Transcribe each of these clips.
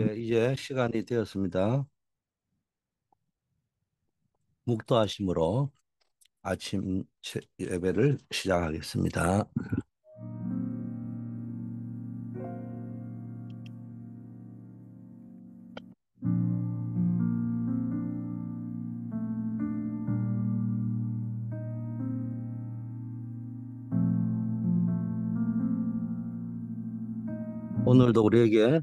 예, 이제 시간이 되었습니다. 묵도하심으로 아침 예배를 시작하겠습니다. 오늘도 우리에게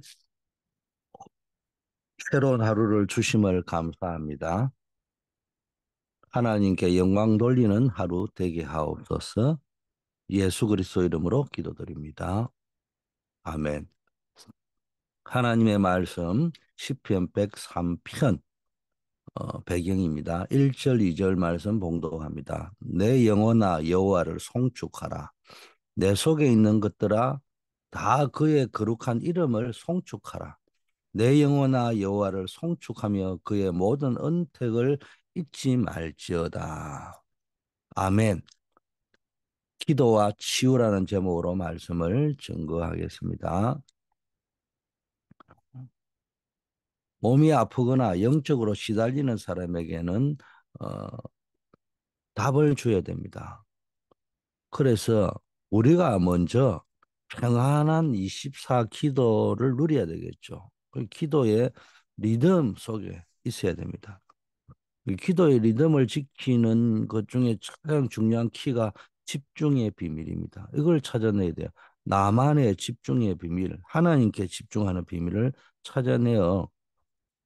새로운 하루를 주심을 감사합니다. 하나님께 영광 돌리는 하루 되게 하옵소서. 예수 그리스도 이름으로 기도드립니다. 아멘. 하나님의 말씀 시편 103편 어, 배경입니다. 1절 2절 말씀 봉독합니다. 내 영혼아 여호와를 송축하라. 내 속에 있는 것들아 다 그의 거룩한 이름을 송축하라. 내 영혼아 여호와를 송축하며 그의 모든 은택을 잊지 말지어다. 아멘. 기도와 치유라는 제목으로 말씀을 증거하겠습니다. 몸이 아프거나 영적으로 시달리는 사람에게는 어, 답을 줘야 됩니다. 그래서 우리가 먼저 평안한 24 기도를 누려야 되겠죠. 그 기도의 리듬 속에 있어야 됩니다. 기도의 리듬을 지키는 것 중에 가장 중요한 키가 집중의 비밀입니다. 이걸 찾아내야 돼요. 나만의 집중의 비밀, 하나님께 집중하는 비밀을 찾아내어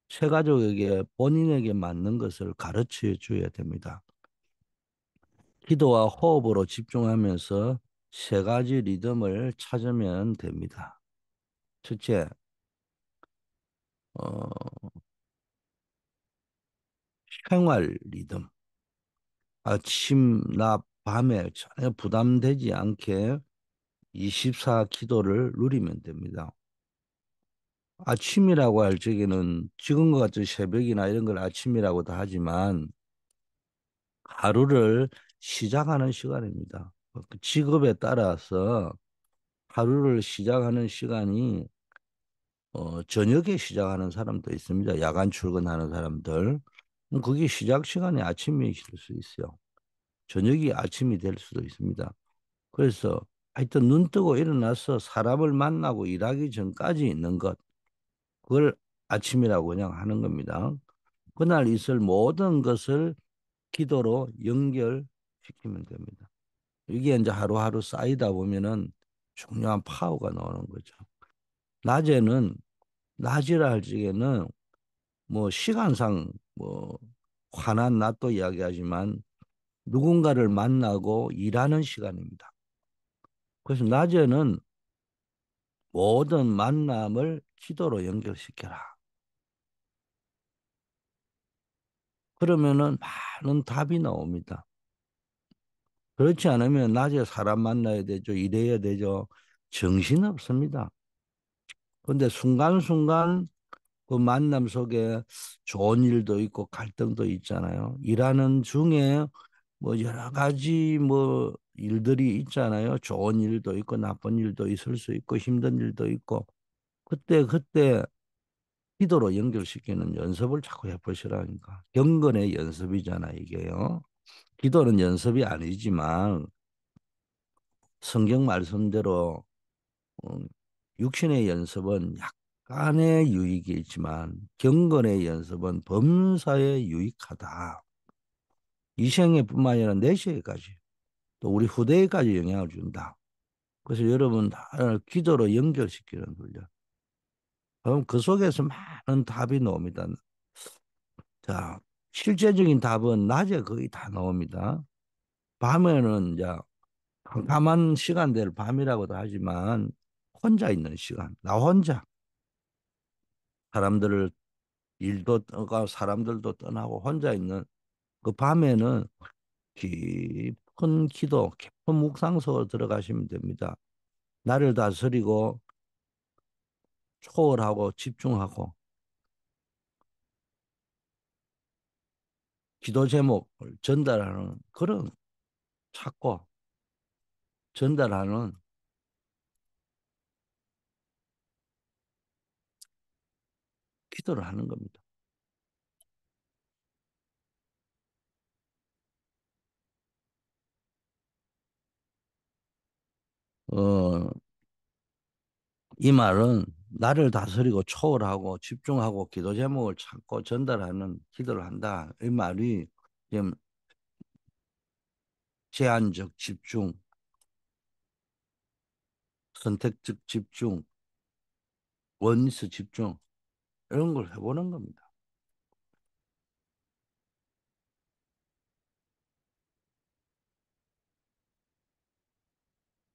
새가족에게 본인에게 맞는 것을 가르쳐 줘야 됩니다. 기도와 호흡으로 집중하면서 세 가지 리듬을 찾으면 됩니다. 첫째, 어, 생활 리듬. 아침, 낮, 밤에 전혀 부담되지 않게 24 기도를 누리면 됩니다. 아침이라고 할 적에는 지금과 같은 새벽이나 이런 걸 아침이라고도 하지만 하루를 시작하는 시간입니다. 그 직업에 따라서 하루를 시작하는 시간이 어, 저녁에 시작하는 사람도 있습니다. 야간 출근하는 사람들. 음, 그게 시작 시간이 아침일 수 있어요. 저녁이 아침이 될 수도 있습니다. 그래서 하여튼 눈 뜨고 일어나서 사람을 만나고 일하기 전까지 있는 것. 그걸 아침이라고 그냥 하는 겁니다. 그날 있을 모든 것을 기도로 연결시키면 됩니다. 이게 이제 하루하루 쌓이다 보면은 중요한 파워가 나오는 거죠. 낮에는 낮이라 할 적에는 뭐 시간상 뭐 화난 낮도 이야기하지만 누군가를 만나고 일하는 시간입니다. 그래서 낮에는 모든 만남을 기도로 연결시켜라. 그러면은 많은 답이 나옵니다. 그렇지 않으면 낮에 사람 만나야 되죠. 일해야 되죠. 정신 없습니다. 근데 순간순간 그 만남 속에 좋은 일도 있고 갈등도 있잖아요. 일하는 중에 뭐 여러 가지 뭐 일들이 있잖아요. 좋은 일도 있고 나쁜 일도 있을 수 있고 힘든 일도 있고 그때 그때 기도로 연결시키는 연습을 자꾸 해보시라니까. 경건의 연습이잖아 이게요. 기도는 연습이 아니지만 성경 말씀대로 어, 육신의 연습은 약간의 유익이 지만 경건의 연습은 범사에 유익하다. 이생에뿐만 아니라 내세에까지 또 우리 후대에까지 영향을 준다. 그래서 여러분 다 기도로 연결시키는 훈련. 그럼 그 속에서 많은 답이 나옵니다. 자, 실제적인 답은 낮에 거의 다 나옵니다. 밤에는 이제 캄캄한 시간대를 밤이라고도 하지만 혼자 있는 시간, 나 혼자. 사람들을 일도 떠나고 그러니까 사람들도 떠나고 혼자 있는 그 밤에는 깊은 기도, 깊은 묵상 속으로 들어가시면 됩니다. 나를 다스리고 초월하고 집중하고 기도 제목을 전달하는 그런 찾고 전달하는 기도를 하는 겁니다. 어, 이 말은 나를 다스리고 초월하고 집중하고 기도 제목을 찾고 전달하는 기도를 한다. 이 말이 지금 제한적 집중, 선택적 집중, 원리스 집중 이런 걸 해보는 겁니다.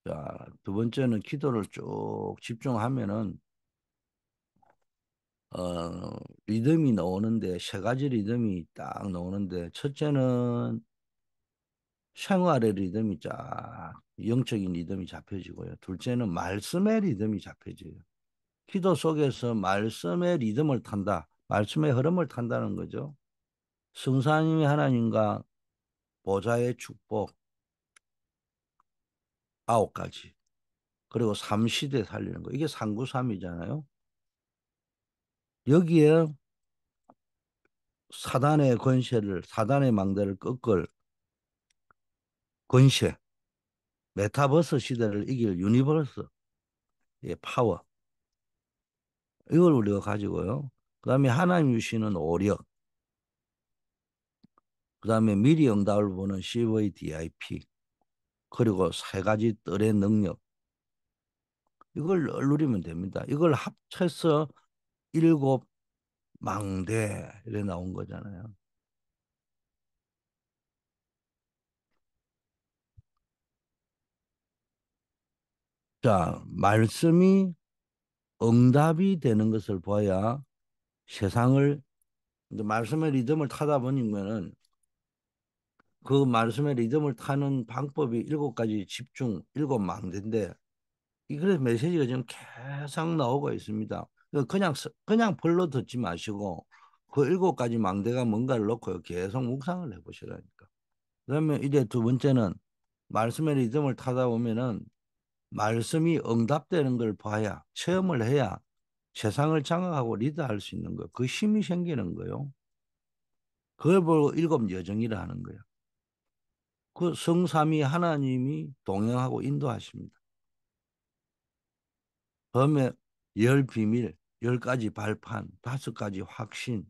자, 두 번째는 기도를 쭉 집중하면은 어, 리듬이 나오는데 세 가지 리듬이 딱 나오는데 첫째는 생활의 리듬이 쫙 영적인 리듬이 잡혀지고요. 둘째는 말씀의 리듬이 잡혀져요. 기도 속에서 말씀의 리듬을 탄다. 말씀의 흐름을 탄다는 거죠. 성사님이 하나님과 보좌의 축복 아홉 가지 그리고 삼시대 살리는 거 이게 삼구삼이잖아요. 여기에 사단의 권세를 사단의 망대를 꺾을 권세 메타버스 시대를 이길 유니버스 예, 파워 이걸 우리가 가지고요. 그 다음에 하나님 주시는 오력. 그 다음에 미리 응답을 보는 CVDIP. 그리고 세 가지 뜰의 능력. 이걸 누리면 됩니다. 이걸 합쳐서 일곱 망대 이래 나온 거잖아요. 자, 말씀이 응답이 되는 것을 봐야 세상을 말씀의 리듬을 타다 보니면은 그 말씀의 리듬을 타는 방법이 일곱 가지 집중 일곱 망대인데 이그래 메시지가 지금 계속 나오고 있습니다. 그러니까 그냥 그냥 별로 듣지 마시고 그 일곱 가지 망대가 뭔가를 놓고 계속 묵상을 해보시라니까. 그러면 이제 두 번째는 말씀의 리듬을 타다 보면은 말씀이 응답되는 걸 봐야 체험을 해야 세상을 장악하고 리드할 수 있는 거. 그 힘이 생기는 거요. 그걸 보고 일곱 여정이라 하는 거예요그성삼이 하나님이 동행하고 인도하십니다. 범에열 비밀, 열 가지 발판, 다섯 가지 확신,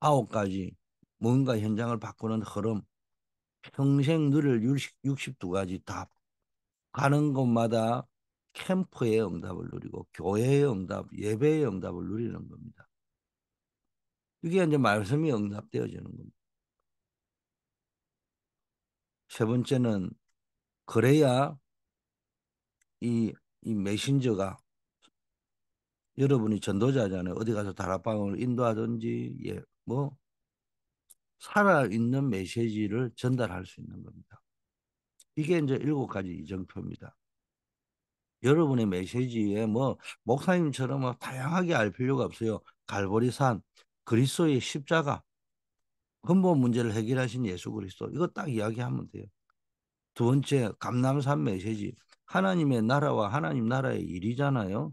아홉 가지 뭔가 현장을 바꾸는 흐름, 평생 누릴 60, 62가지 답, 가는 곳마다 캠프의 응답을 누리고 교회의 응답, 예배의 응답을 누리는 겁니다. 이게 이제 말씀이 응답되어지는 겁니다. 세 번째는 그래야 이, 이 메신저가 여러분이 전도자잖아요. 어디 가서 다락방을 인도하든지 예, 뭐 살아있는 메시지를 전달할 수 있는 겁니다. 이게 이제 일곱 가지 이정표입니다. 여러분의 메시지에 뭐 목사님처럼 막 뭐 다양하게 알 필요가 없어요. 갈보리산, 그리스도의 십자가, 근본 문제를 해결하신 예수 그리스도 이거 딱 이야기하면 돼요. 두 번째 감남산 메시지 하나님의 나라와 하나님 나라의 일이잖아요.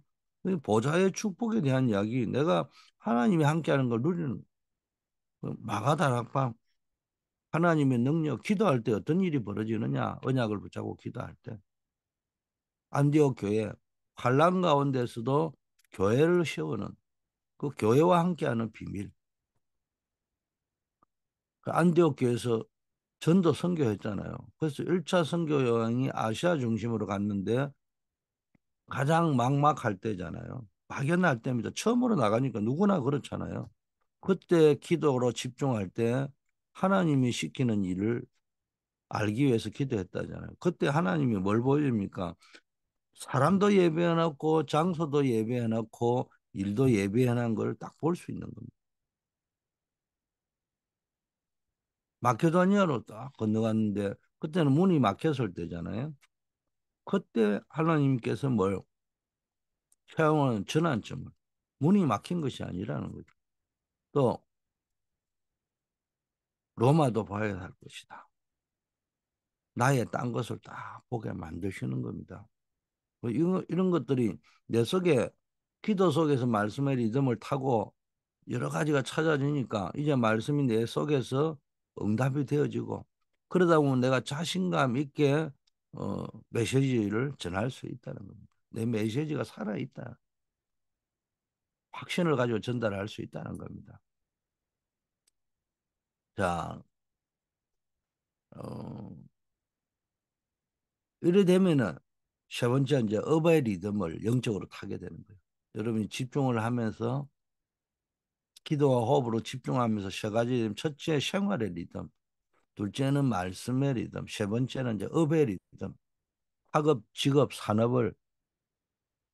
보좌의 축복에 대한 이야기 내가 하나님이 함께하는 걸 누리는 마가다락방 하나님의 능력 기도할 때 어떤 일이 벌어지느냐 언약을 붙잡고 기도할 때 안디옥 교회 환란 가운데서도 교회를 세우는 그 교회와 함께하는 비밀 그 안디옥 교회에서 전도 선교했잖아요 그래서 1차 선교 여행이 아시아 중심으로 갔는데 가장 막막할 때잖아요 막연할 때입니다 처음으로 나가니까 누구나 그렇잖아요 그때 기도로 집중할 때 하나님이 시키는 일을 알기 위해서 기도했다잖아요. 그때 하나님이 뭘 보여줍니까? 사람도 예배해놨고 장소도 예배해놨고 일도 예배해놓은 걸 딱 볼 수 있는 겁니다. 마케도니아로 딱 건너갔는데 그때는 문이 막혔을 때잖아요. 그때 하나님께서 뭘 사용하는 전환점을 문이 막힌 것이 아니라는 거죠. 또 로마도 봐야 할 것이다. 나의 딴 것을 다 보게 만드시는 겁니다. 뭐 이런, 이런 것들이 내 속에 기도 속에서 말씀의 리듬을 타고 여러 가지가 찾아지니까 이제 말씀이 내 속에서 응답이 되어지고 그러다 보면 내가 자신감 있게 어, 메시지를 전할 수 있다는 겁니다. 내 메시지가 살아있다. 확신을 가지고 전달할 수 있다는 겁니다. 자, 어, 이래 되면은 세 번째 이제 어바의 리듬을 영적으로 타게 되는 거예요. 여러분이 집중을 하면서 기도와 호흡으로 집중하면서 세 가지 리듬. 첫째 생활의 리듬, 둘째는 말씀의 리듬, 세 번째는 이제 업의 리듬. 학업, 직업, 산업을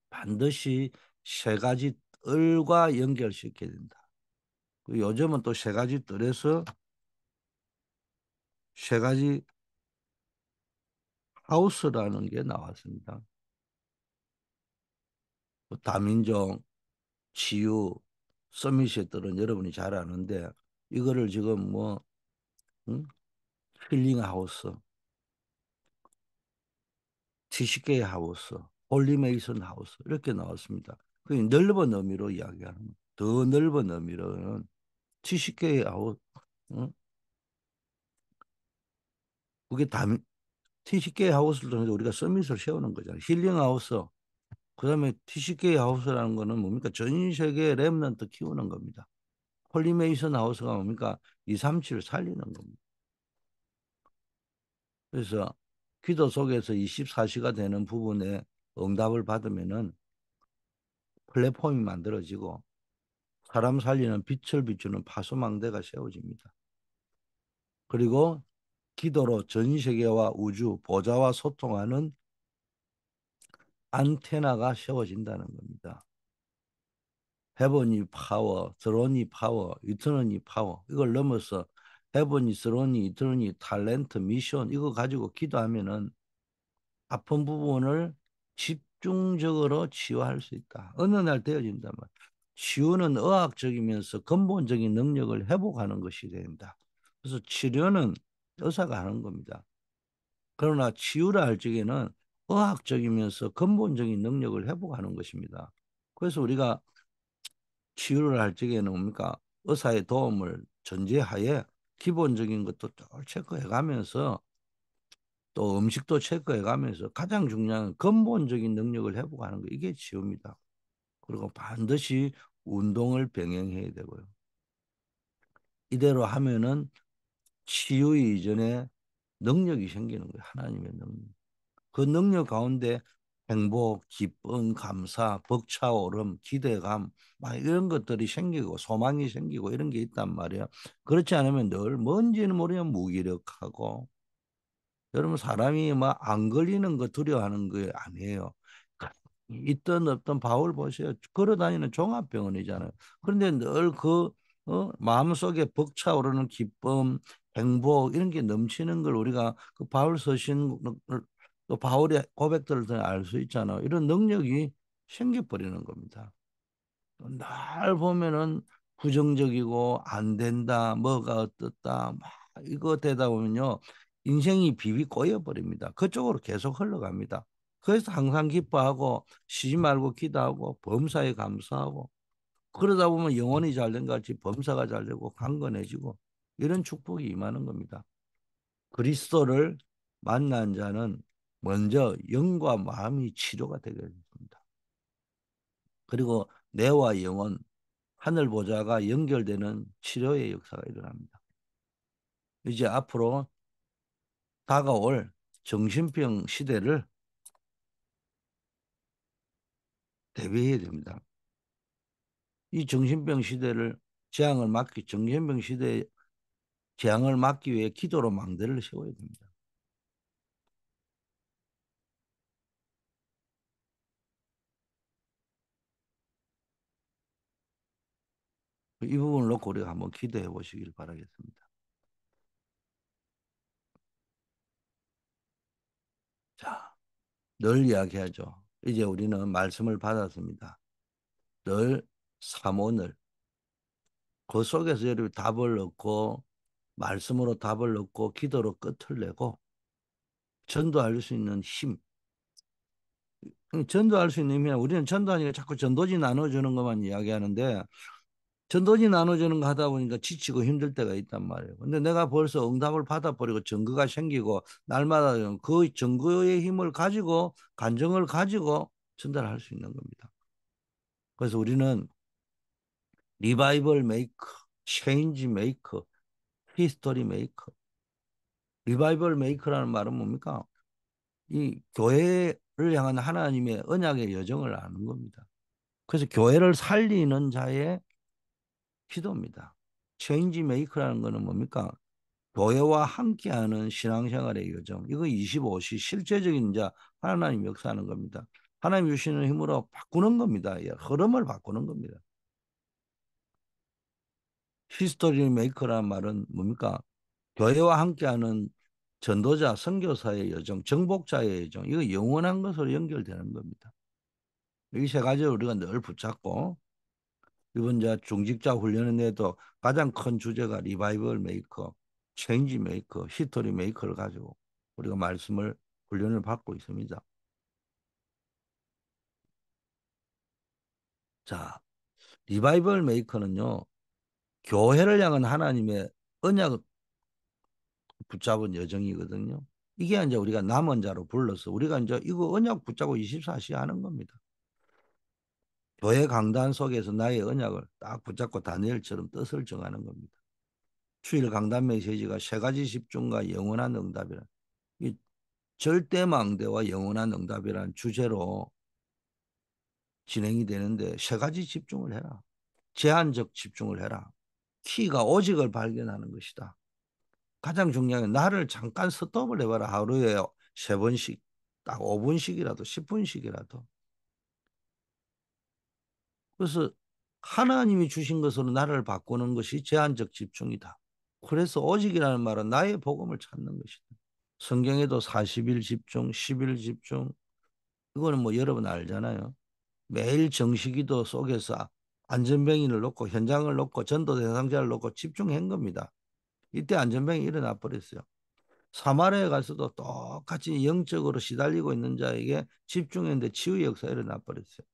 반드시 세 가지 뜰과 연결시켜야 된다. 그 요즘은 또 세 가지 뜰에서 세 가지 하우스라는 게 나왔습니다. 다민족, 뭐 치유, 서밋들은 여러분이 잘 아는데 이거를 지금 뭐 응? 힐링 하우스, TCK 하우스, 홀리메이슨 하우스 이렇게 나왔습니다. 그 넓은 의미로 이야기하는 더 넓은 의미로는 TCK 하우스, 응? 그게 다시케이 하우스를 통해서 우리가 서밋을 세우는 거잖아요. 힐링 하우스. 그 다음에 티시케이 하우스라는 거는 뭡니까? 전 세계 랩런트 키우는 겁니다. 폴리메이션 하우스가 뭡니까? 2, 3, 7을 살리는 겁니다. 그래서 기도 속에서 24시가 되는 부분에 응답을 받으면은 플랫폼이 만들어지고 사람 살리는 빛을 비추는 파수망대가 세워집니다. 그리고 기도로 전 세계와 우주 보좌와 소통하는 안테나가 세워진다는 겁니다. 헤븐이 파워, 드론이 파워, 이터널이 파워 이걸 넘어서 헤븐이 드론이 이터널이 탤런트 미션 이거 가지고 기도하면은 아픈 부분을 집중적으로 치유할 수 있다. 어느 날 되어진단 말 치유는 의학적이면서 근본적인 능력을 회복하는 것이 된다. 그래서 치료는 의사가 하는 겁니다. 그러나 치유라 할 적에는 의학적이면서 근본적인 능력을 회복하는 것입니다. 그래서 우리가 치유를 할 적에는 뭡니까? 의사의 도움을 전제하에 기본적인 것도 체크해 가면서 또 음식도 체크해 가면서 가장 중요한 근본적인 능력을 회복하는 거 이게 치유입니다. 그리고 반드시 운동을 병행해야 되고요. 이대로 하면은 치유 이전에 능력이 생기는 거예요. 하나님의 능력. 그 능력 가운데 행복, 기쁨, 감사, 벅차오름, 기대감 막 이런 것들이 생기고 소망이 생기고 이런 게 있단 말이에요. 그렇지 않으면 늘 뭔지는 모르면 무기력하고 여러분 사람이 막안 뭐 걸리는 거 두려워하는 거 아니에요. 있던 없던 바울 보세요. 걸어다니는 종합병원이잖아요. 그런데 늘그 어? 마음속에 벅차오르는 기쁨, 행복 이런 게 넘치는 걸 우리가 그 바울 서신을 그 또 바울의 고백들을 알수 있잖아. 요 이런 능력이 생겨버리는 겁니다. 날 보면은 부정적이고 안 된다, 뭐가 어떻다, 막 이거 되다 보면요. 인생이 비비 꼬여버립니다. 그쪽으로 계속 흘러갑니다. 그래서 항상 기뻐하고 쉬지 말고 기도하고 범사에 감사하고 그러다 보면 영혼이 잘 된 것 같이 범사가 잘 되고 강건해지고 이런 축복이 임하는 겁니다. 그리스도를 만난 자는 먼저 영과 마음이 치료가 되게 됩니다. 그리고 뇌와 영혼, 하늘 보좌가 연결되는 치료의 역사가 일어납니다. 이제 앞으로 다가올 정신병 시대를 대비해야 됩니다. 이 정신병 시대를 재앙을 막기 정신병 시대에 재앙을 막기 위해 기도로 망대를 세워야 됩니다. 이 부분을 놓고 우리가 한번 기도해 보시길 바라겠습니다. 자, 늘 이야기하죠. 이제 우리는 말씀을 받았습니다. 늘 사모늘 그 속에서 여러분 답을 얻고 말씀으로 답을 얻고 기도로 끝을 내고 전도할 수 있는 힘. 전도할 수 있는 힘이야. 우리는 전도하니까 자꾸 전도지 나눠주는 것만 이야기하는데 전도지 나눠주는 거 하다 보니까 지치고 힘들 때가 있단 말이에요. 근데 내가 벌써 응답을 받아버리고 증거가 생기고 날마다 그 증거의 힘을 가지고 간정을 가지고 전달할 수 있는 겁니다. 그래서 우리는 리바이벌 메이커, 체인지 메이커, 히스토리 메이커. 리바이벌 메이커라는 말은 뭡니까? 이 교회를 향한 하나님의 언약의 여정을 아는 겁니다. 그래서 교회를 살리는 자의 기도입니다. 체인지 메이커라는 거는 뭡니까? 교회와 함께하는 신앙생활의 여정. 이거 25시 실제적인 이 하나님 역사하는 겁니다. 하나님 주시는 힘으로 바꾸는 겁니다. 예, 흐름을 바꾸는 겁니다. 히스토리 메이커라는 말은 뭡니까? 교회와 함께하는 전도자, 선교사의 여정, 정복자의 여정, 이거 영원한 것으로 연결되는 겁니다. 이 세 가지를 우리가 늘 붙잡고 이번 자 중직자 훈련에도 가장 큰 주제가 리바이벌 메이커, 체인지 메이커, 히스토리 메이커를 가지고 우리가 말씀을 훈련을 받고 있습니다. 자, 리바이벌 메이커는요. 교회를 향한 하나님의 언약을 붙잡은 여정이거든요. 이게 이제 우리가 남은 자로 불러서 우리가 이제 이거 언약 붙잡고 24시 하는 겁니다. 교회 강단 속에서 나의 언약을 딱 붙잡고 다니엘처럼 뜻을 정하는 겁니다. 추일 강단 메시지가 세 가지 집중과 영원한 응답이란 이 절대망대와 영원한 응답이란 주제로 진행이 되는데 세 가지 집중을 해라. 제한적 집중을 해라. 키가 오직을 발견하는 것이다. 가장 중요한 건 나를 잠깐 스톱을 해봐라. 하루에 세 번씩, 딱 5분씩이라도 10분씩이라도. 그래서 하나님이 주신 것으로 나를 바꾸는 것이 제한적 집중이다. 그래서 오직이라는 말은 나의 복음을 찾는 것이다. 성경에도 40일 집중, 10일 집중, 이거는 뭐 여러분 알잖아요. 매일 정식기도 속에서 안전병인을 놓고 현장을 놓고 전도 대상자를 놓고 집중한 겁니다. 이때 안전병이 일어나 버렸어요. 사마리아에 가서도 똑같이 영적으로 시달리고 있는 자에게 집중했는데 치유 역사 일어나 버렸어요.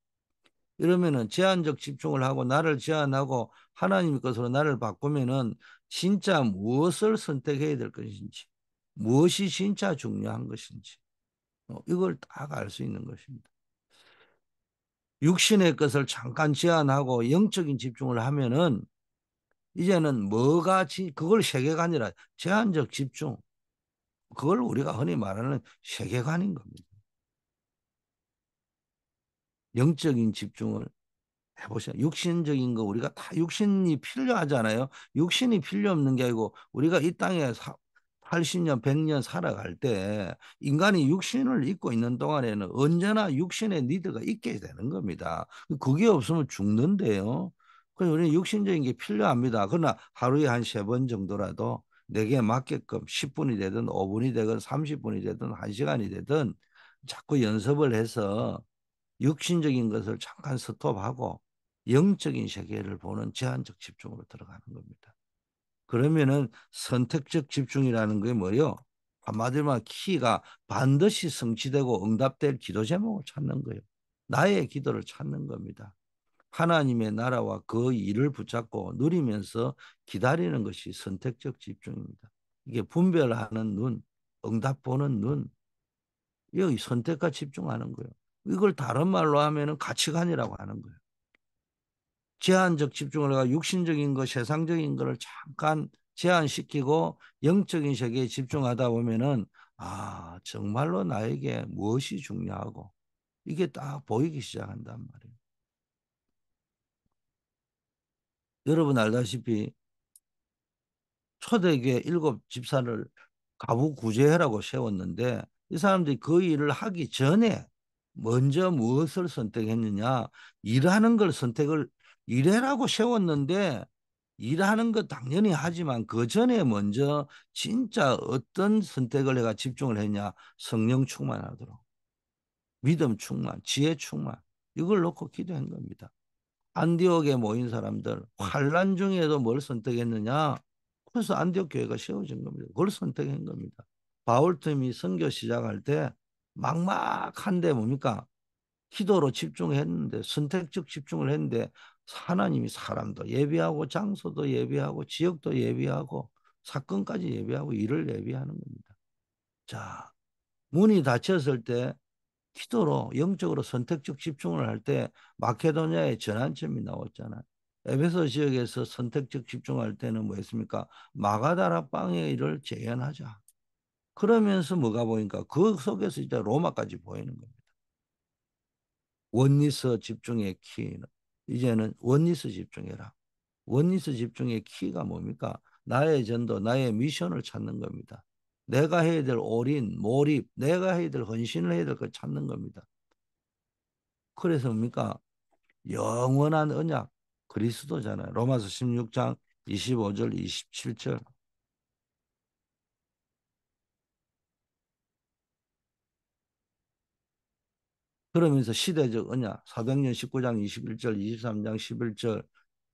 이러면은 제한적 집중을 하고 나를 제한하고 하나님 것으로 나를 바꾸면은 진짜 무엇을 선택해야 될 것인지 무엇이 진짜 중요한 것인지 어, 이걸 딱 알 수 있는 것입니다. 육신의 것을 잠깐 제한하고 영적인 집중을 하면은 이제는 뭐가 지, 그걸 세계관이라 제한적 집중 그걸 우리가 흔히 말하는 세계관인 겁니다. 영적인 집중을 해보세요. 육신적인 거 우리가 다 육신이 필요하잖아요. 육신이 필요 없는 게 아니고 우리가 이 땅에 사, 80년, 100년 살아갈 때 인간이 육신을 입고 있는 동안에는 언제나 육신의 니드가 있게 되는 겁니다. 그게 없으면 죽는데요. 그래서 우리는 육신적인 게 필요합니다. 그러나 하루에 한 세 번 정도라도 내게 맞게끔 10분이 되든 5분이 되든 30분이 되든 1시간이 되든 자꾸 연습을 해서 육신적인 것을 잠깐 스톱하고 영적인 세계를 보는 제한적 집중으로 들어가는 겁니다. 그러면은 선택적 집중이라는 게 뭐요? 한마디로 키가 반드시 성취되고 응답될 기도 제목을 찾는 거예요. 나의 기도를 찾는 겁니다. 하나님의 나라와 그 일을 붙잡고 누리면서 기다리는 것이 선택적 집중입니다. 이게 분별하는 눈, 응답 보는 눈, 여기 선택과 집중하는 거예요. 이걸 다른 말로 하면 가치관이라고 하는 거예요. 제한적 집중을 해가 육신적인 것, 세상적인 것을 잠깐 제한시키고 영적인 세계에 집중하다 보면은 아 정말로 나에게 무엇이 중요하고 이게 딱 보이기 시작한단 말이에요. 여러분 알다시피 초대교회 일곱 집사를 가부구제해라고 세웠는데 이 사람들이 그 일을 하기 전에 먼저 무엇을 선택했느냐 일하는 걸 선택을 일해라고 세웠는데 일하는 거 당연히 하지만 그 전에 먼저 진짜 어떤 선택을 내가 집중을 했냐 성령 충만하도록 믿음 충만 지혜 충만 이걸 놓고 기도한 겁니다. 안디옥에 모인 사람들 환란 중에도 뭘 선택했느냐 그래서 안디옥 교회가 세워진 겁니다. 그걸 선택한 겁니다. 바울틈이 선교 시작할 때 막막한데 뭡니까 기도로 집중했는데 선택적 집중을 했는데 하나님이 사람도 예비하고 장소도 예비하고 지역도 예비하고 사건까지 예비하고 일을 예비하는 겁니다. 자, 문이 닫혔을 때 기도로 영적으로 선택적 집중을 할 때 마케도니아의 전환점이 나왔잖아요. 에베소 지역에서 선택적 집중할 때는 뭐였습니까? 마가다라 빵의 일을 재현하자. 그러면서 뭐가 보니까 그 속에서 이제 로마까지 보이는 겁니다. 원리서 집중의 키는 이제는 원리스 집중해라. 원리스 집중의 키가 뭡니까? 나의 전도, 나의 미션을 찾는 겁니다. 내가 해야 될 올인, 몰입, 내가 해야 될 헌신을 해야 될 걸 찾는 겁니다. 그래서 뭡니까? 영원한 언약, 그리스도잖아요. 로마서 16장 25절, 27절. 그러면서 시대적 언약 400년 19장 21절 23장 11절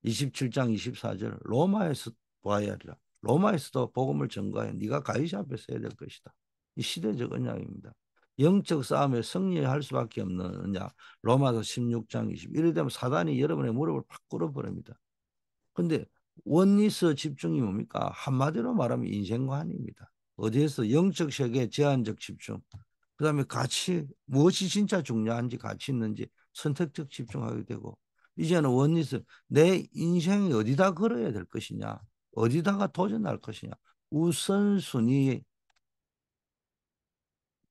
27장 24절 로마에서 보아야 하리라 로마에서도 복음을 전가해 네가 가이사 앞에 서야 될 것이다 이 시대적 언약입니다 영적 싸움에 승리할 수밖에 없는 언약 로마서 16장 20 이래 되면 사단이 여러분의 무릎을 팍 꿇어버립니다 근데 원리서 집중이 뭡니까 한마디로 말하면 인생관입니다 어디에서 영적 세계 제한적 집중 그다음에 가치 무엇이 진짜 중요한지 가치 있는지 선택적 집중하게 되고 이제는 원리스 내 인생이 어디다 걸어야 될 것이냐 어디다가 도전할 것이냐 우선순위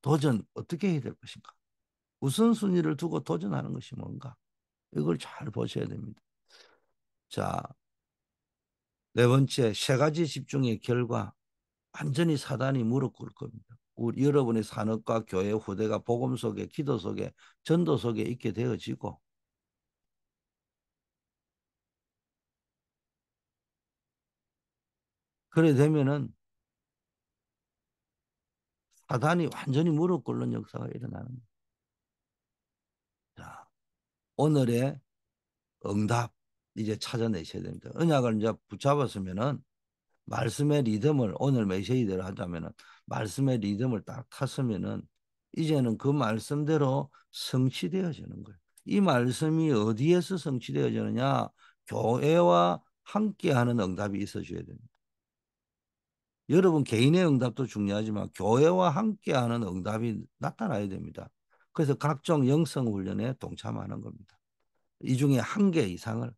도전 어떻게 해야 될 것인가 우선순위를 두고 도전하는 것이 뭔가 이걸 잘 보셔야 됩니다 자네 번째 세 가지 집중의 결과 완전히 사단이 무릎 꿇을 겁니다 우리 여러분의 산업과 교회 후대가 복음 속에 기도 속에 전도 속에 있게 되어지고 그래 되면은 사단이 완전히 무릎 꿇는 역사가 일어나는 자, 오늘의 응답 이제 찾아내셔야 됩니다. 언약을 이제 붙잡았으면은 말씀의 리듬을 오늘 메시지대로 하자면은 말씀의 리듬을 딱 탔으면은 이제는 그 말씀대로 성취되어지는 거예요. 이 말씀이 어디에서 성취되어지느냐? 교회와 함께하는 응답이 있어줘야 됩니다. 여러분 개인의 응답도 중요하지만 교회와 함께하는 응답이 나타나야 됩니다. 그래서 각종 영성 훈련에 동참하는 겁니다. 이 중에 한 개 이상을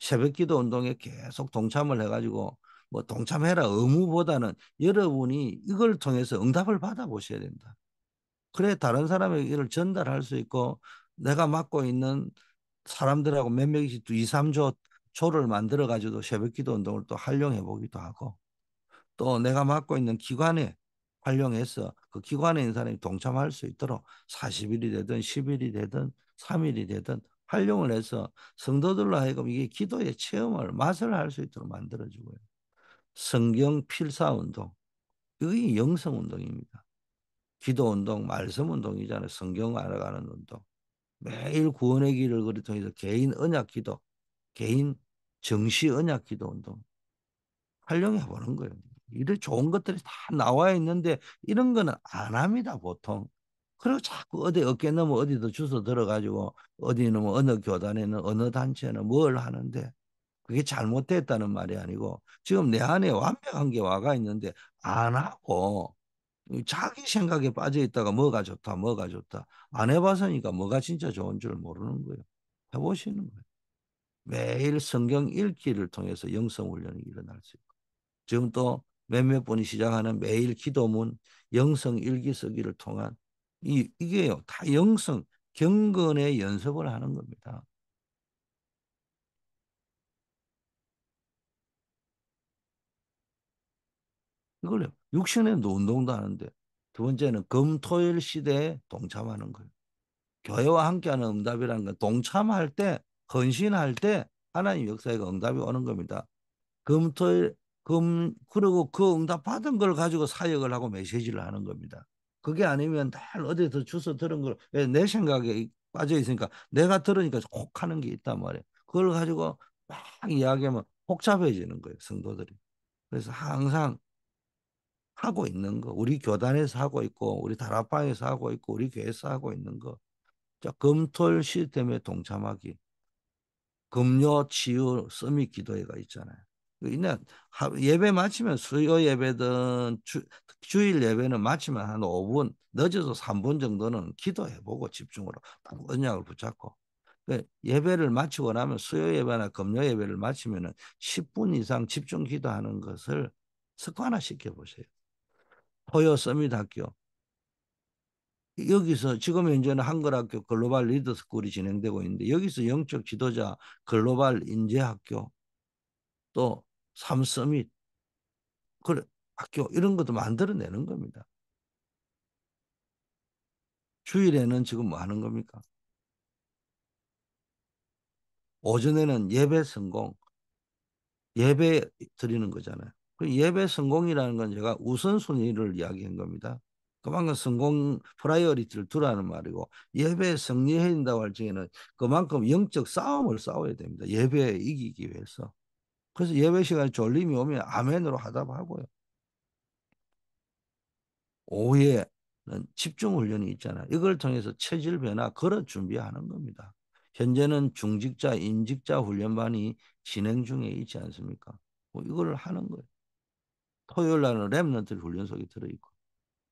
새벽기도 운동에 계속 동참을 해가지고 뭐 동참해라 의무보다는 여러분이 이걸 통해서 응답을 받아보셔야 된다. 그래 다른 사람에게 이걸 전달할 수 있고 내가 맡고 있는 사람들하고 몇 명씩 또 2, 3조 조를 만들어 가지고 새벽 기도 운동을 또 활용해 보기도 하고 또 내가 맡고 있는 기관에 활용해서 그 기관에 있는 사람이 동참할 수 있도록 40일이 되든 10일이 되든 3일이 되든 활용을 해서 성도들로 하여금 이게 기도의 체험을 맛을 할 수 있도록 만들어주고요. 성경 필사 운동. 이게 영성 운동입니다. 기도 운동, 말씀 운동이잖아요. 성경 알아가는 운동. 매일 구원의 길을 그리 통해서 개인 언약 기도, 개인 정시 언약 기도 운동. 활용해 보는 거예요. 이런 좋은 것들이 다 나와 있는데 이런 거는 안 합니다, 보통. 그리고 자꾸 어디 어깨 넘어 어디도 주소 들어가지고 어디 넘어 어느 교단에는 어느 단체는 뭘 하는데 그게 잘못됐다는 말이 아니고 지금 내 안에 완벽한 게 와가 있는데 안 하고 자기 생각에 빠져 있다가 뭐가 좋다 뭐가 좋다 안 해봤으니까 뭐가 진짜 좋은 줄 모르는 거예요. 해보시는 거예요. 매일 성경 읽기를 통해서 영성 훈련이 일어날 수 있고 지금 또 몇몇 분이 시작하는 매일 기도문 영성 일기 쓰기를 통한 이, 이게요 다 영성 경건의 연습을 하는 겁니다. 이걸 육신에도 운동도 하는데 두 번째는 금토일 시대에 동참하는 거예요. 교회와 함께하는 응답이라는 건 동참할 때 헌신할 때 하나님 역사에 응답이 오는 겁니다. 금토일 금 그리고 그 응답 받은 걸 가지고 사역을 하고 메시지를 하는 겁니다. 그게 아니면 날 어디서 주워 들은 걸 내 생각에 빠져 있으니까 내가 들으니까 혹 하는 게 있단 말이에요. 그걸 가지고 막 이야기하면 복잡해지는 거예요. 성도들이. 그래서 항상 하고 있는 거, 우리 교단에서 하고 있고, 우리 다락방에서 하고 있고, 우리 교회에서 하고 있는 거. 자, 금톨 시스템에 동참하기. 금요, 치유, 써미 기도회가 있잖아요. 그러니까 이날 예배 마치면 수요 예배든 주, 일 예배는 마치면 한 5분, 늦어서 3분 정도는 기도해보고 집중으로 딱 언약을 붙잡고. 그 예배를 마치고 나면 수요 예배나 금요 예배를 마치면 10분 이상 집중 기도하는 것을 습관화시켜 보세요. 토요 서밋 학교. 여기서 지금 현재는 한글학교 글로벌 리더스쿨이 진행되고 있는데 여기서 영적 지도자 글로벌 인재학교 또 삼서밋 그 학교 이런 것도 만들어내는 겁니다. 주일에는 지금 뭐 하는 겁니까? 오전에는 예배 성공, 예배 드리는 거잖아요. 그 예배 성공이라는 건 제가 우선순위를 이야기한 겁니다. 그만큼 그 성공 프라이어리티를 두라는 말이고 예배에 승리해야 된다고 할 적에는 그만큼 영적 싸움을 싸워야 됩니다. 예배에 이기기 위해서. 그래서 예배 시간에 졸림이 오면 아멘으로 하답하고요. 오후에 집중 훈련이 있잖아요. 이걸 통해서 체질 변화, 그런 준비하는 겁니다. 현재는 중직자, 임직자 훈련반이 진행 중에 있지 않습니까? 뭐 이걸 하는 거예요. 토요일 날은 렘런트훈련석에 들어있고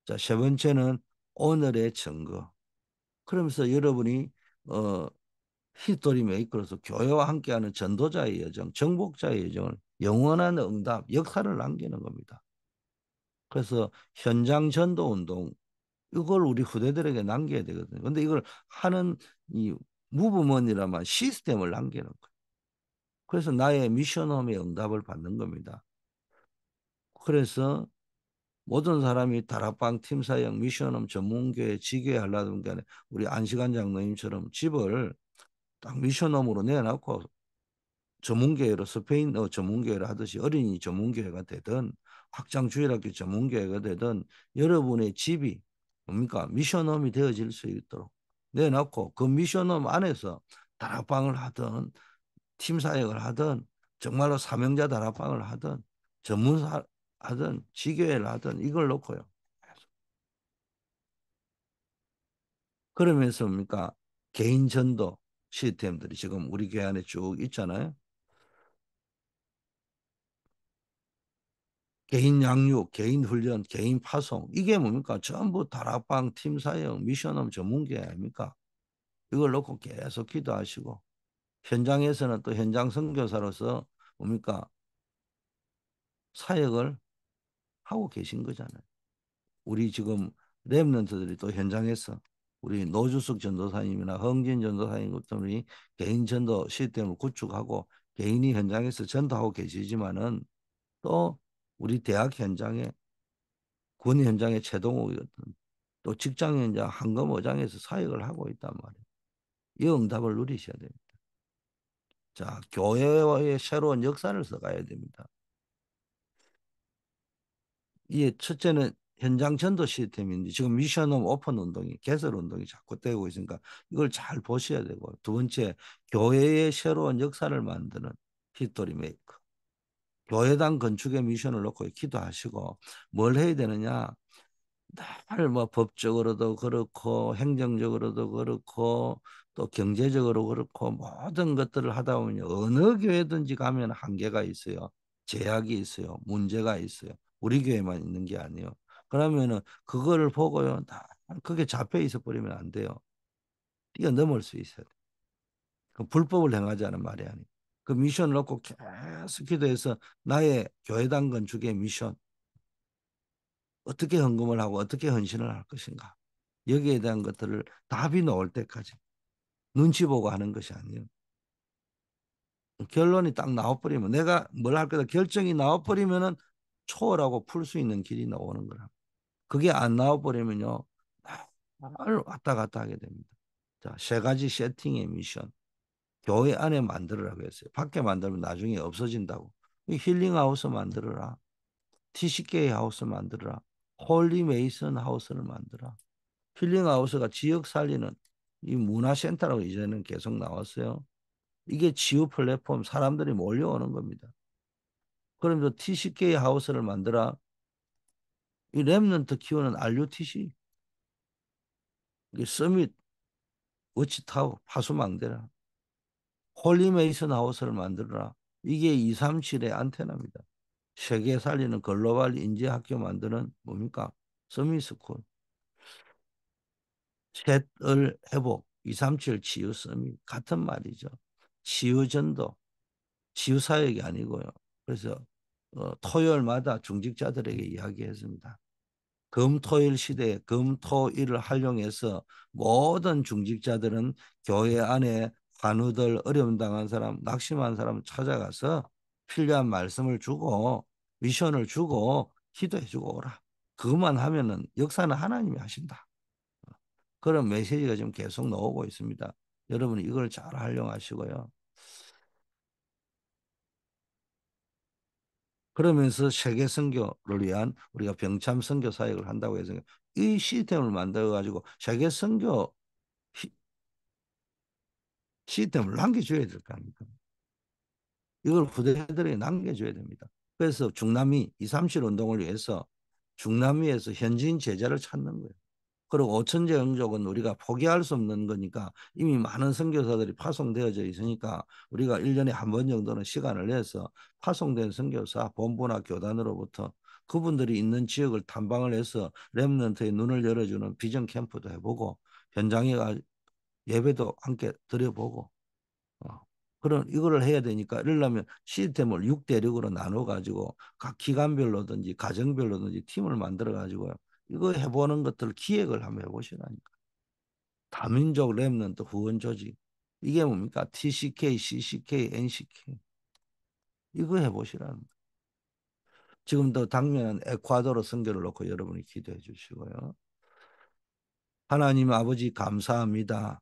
자세 번째는 오늘의 증거 그러면서 여러분이 어히토리 메이커로서 교회와 함께하는 전도자의 여정, 정복자의 여정을 영원한 응답, 역사를 남기는 겁니다. 그래서 현장 전도 운동 이걸 우리 후대들에게 남겨야 되거든요. 근데 이걸 하는 이 무브먼이라면 시스템을 남기는 거예요. 그래서 나의 미션홈의 응답을 받는 겁니다. 그래서 모든 사람이 다락방 팀사역 미션홈 전문교회 지게회 하려던 게 우리 안시간 장로님처럼 집을 딱 미션홈으로 내놓고 전문교회로 스페인어 전문교회를 하듯이 어린이 전문교회가 되든 확장주일학교 전문교회가 되든 여러분의 집이 뭡니까 미션홈이 되어질 수 있도록 내놓고 그 미션홈 안에서 다락방을 하든 팀사역을 하든 정말로 사명자 다락방을 하든 전문 사, 하든 지교회를 하든 이걸 놓고요. 그러면서 뭡니까? 개인 전도 시스템들이 지금 우리 교회 안에 쭉 있잖아요. 개인 양육, 개인 훈련, 개인 파송 이게 뭡니까? 전부 다락방, 팀 사역, 미션홈 전문계 아닙니까? 이걸 놓고 계속 기도하시고 현장에서는 또 현장 선교사로서 뭡니까? 사역을 하고 계신 거잖아요. 우리 지금 랩런트들이 또 현장에서 우리 노주석 전도사님이나 흥진 전도사님 같은 분이 개인 전도 시스템을 구축하고 개인이 현장에서 전도하고 계시지만은 또 우리 대학 현장에 군 현장에 최동욱이 같은 또 직장 현장 한검어장에서 사역을 하고 있단 말이에요. 이 응답을 누리셔야 됩니다. 자교회의 새로운 역사를 써가야 됩니다. 이게 첫째는 현장 전도 시스템인지 지금 미션홈 오픈 운동이 개설 운동이 자꾸 되고 있으니까 이걸 잘 보셔야 되고 두 번째 교회의 새로운 역사를 만드는 히토리메이크 교회당 건축의 미션을 놓고 기도하시고 뭘 해야 되느냐 날 뭐 법적으로도 그렇고 행정적으로도 그렇고 또 경제적으로 그렇고 모든 것들을 하다 보면 어느 교회든지 가면 한계가 있어요 제약이 있어요 문제가 있어요 우리 교회만 있는 게 아니에요. 그러면은 그거를 보고요. 다 그게 잡혀 있어 버리면 안 돼요. 뛰어넘을 수 있어야 돼. 그 불법을 행하자는 말이 아니에요. 그 미션을 얻고 계속 기도해서 나의 교회당 건축의 미션 어떻게 헌금을 하고 어떻게 헌신을 할 것인가 여기에 대한 것들을 답이 나올 때까지 눈치 보고 하는 것이 아니에요. 결론이 딱 나와버리면 내가 뭘 할 거다 결정이 나와버리면은 초월하고 풀 수 있는 길이 나오는 거라. 그게 안 나와버리면요. 날 왔다 갔다 하게 됩니다. 자, 세 가지 세팅의 미션. 교회 안에 만들으라고 했어요. 밖에 만들면 나중에 없어진다고. 힐링 하우스 만들어라. TCK 하우스 만들어라. 홀리 메이슨 하우스를 만들어. 라 힐링 하우스가 지역 살리는 이 문화센터라고 이제는 계속 나왔어요. 이게 지우 플랫폼 사람들이 몰려오는 겁니다. 그러면서 TCK 하우스를 만들어. 이랩런트 키우는 RUTC. 이게 서밋, 워치타워, 파수망대라. 홀리메이슨 하우스를 만들어라. 이게 237의 안테나입니다. 세계 살리는 글로벌 인재학교 만드는 뭡니까? 서밋스쿨. 셋을 회복, 237 치유 서밋. 같은 말이죠. 치유 전도, 치유 사역이 아니고요. 그래서 어, 토요일마다 중직자들에게 이야기했습니다. 금토일 시대에 금토일을 활용해서 모든 중직자들은 교회 안에 관우들 어려움 당한 사람 낙심한 사람 찾아가서 필요한 말씀을 주고 미션을 주고 기도해 주고 오라. 그것만 하면은 역사는 하나님이 하신다. 그런 메시지가 지금 계속 나오고 있습니다. 여러분이 이걸 잘 활용하시고요. 그러면서 세계 선교를 위한 우리가 병참 선교 사역을 한다고 해서 이 시스템을 만들어 가지고 세계 선교 시스템을 남겨줘야 될 거 아닙니까? 이걸 부대들에게 남겨줘야 됩니다. 그래서 중남미 237 운동을 위해서 중남미에서 현지인 제자를 찾는 거예요. 그리고 오천제 영적은 우리가 포기할 수 없는 거니까 이미 많은 선교사들이 파송되어져 있으니까 우리가 일년에 한 번 정도는 시간을 내서 파송된 선교사 본부나 교단으로부터 그분들이 있는 지역을 탐방을 해서 렘넌트의 눈을 열어주는 비전 캠프도 해보고 현장에 가 예배도 함께 드려보고 어. 그런 이거를 해야 되니까 이러려면 시스템을 6대륙으로 나눠 가지고 각 기관별로든지 가정별로든지 팀을 만들어 가지고 요 이거 해보는 것들 기획을 한번 해보시라니까. 다민족 랩런트 후원 조직. 이게 뭡니까? TCK, CCK, NCK. 이거 해보시라는 거예요. 지금도 당면한 에콰도르 선교를 놓고 여러분이 기도해 주시고요. 하나님 아버지 감사합니다.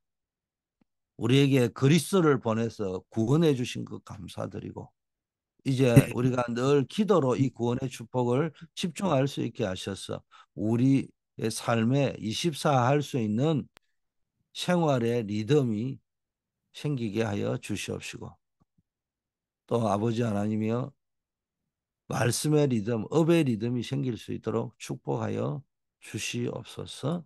우리에게 그리스도를 보내서 구원해 주신 것 감사드리고 이제 네. 우리가 늘 기도로 이 구원의 축복을 집중할 수 있게 하셔서 우리의 삶에 24할 수 있는 생활의 리듬이 생기게 하여 주시옵시고 또 아버지 하나님이여 말씀의 리듬, 업의 리듬이 생길 수 있도록 축복하여 주시옵소서.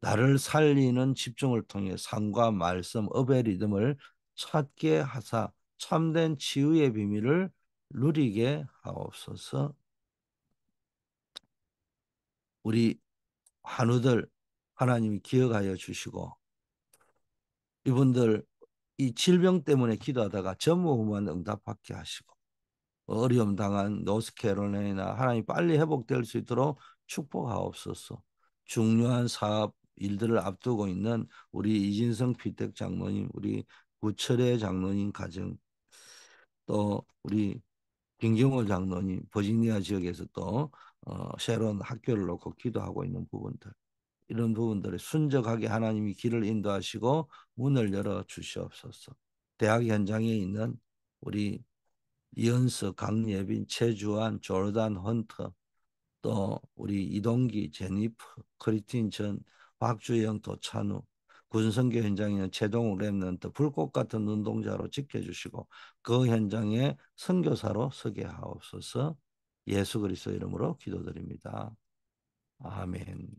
나를 살리는 집중을 통해 상과 말씀, 업의 리듬을 찾게 하사 참된 지혜의 비밀을 누리게 하옵소서. 우리 한우들 하나님이 기억하여 주시고 이분들 이 질병 때문에 기도하다가 전무후무한 응답받게 하시고 어려움 당한 노스캐롤라이나 하나님 빨리 회복될 수 있도록 축복하옵소서. 중요한 사업 일들을 앞두고 있는 우리 이진성 피택 장로님, 우리 구철의 장로님 가정, 또 우리 김경호 장로님 버지니아 지역에서 또 어, 새로운 학교를 놓고 기도하고 있는 부분들 이런 부분들을 순적하게 하나님이 길을 인도하시고 문을 열어 주시옵소서. 대학 현장에 있는 우리 이연수 강예빈, 최주환, 조르단, 헌터 또 우리 이동기, 제니프, 크리틴 전, 박주영, 도찬우 군성교 현장에는 있 최동욱 랩넌트 불꽃 같은 눈동자로 지켜주시고 그 현장에 선교사로 서게 하옵소서 예수 그리스도 이름으로 기도드립니다. 아멘.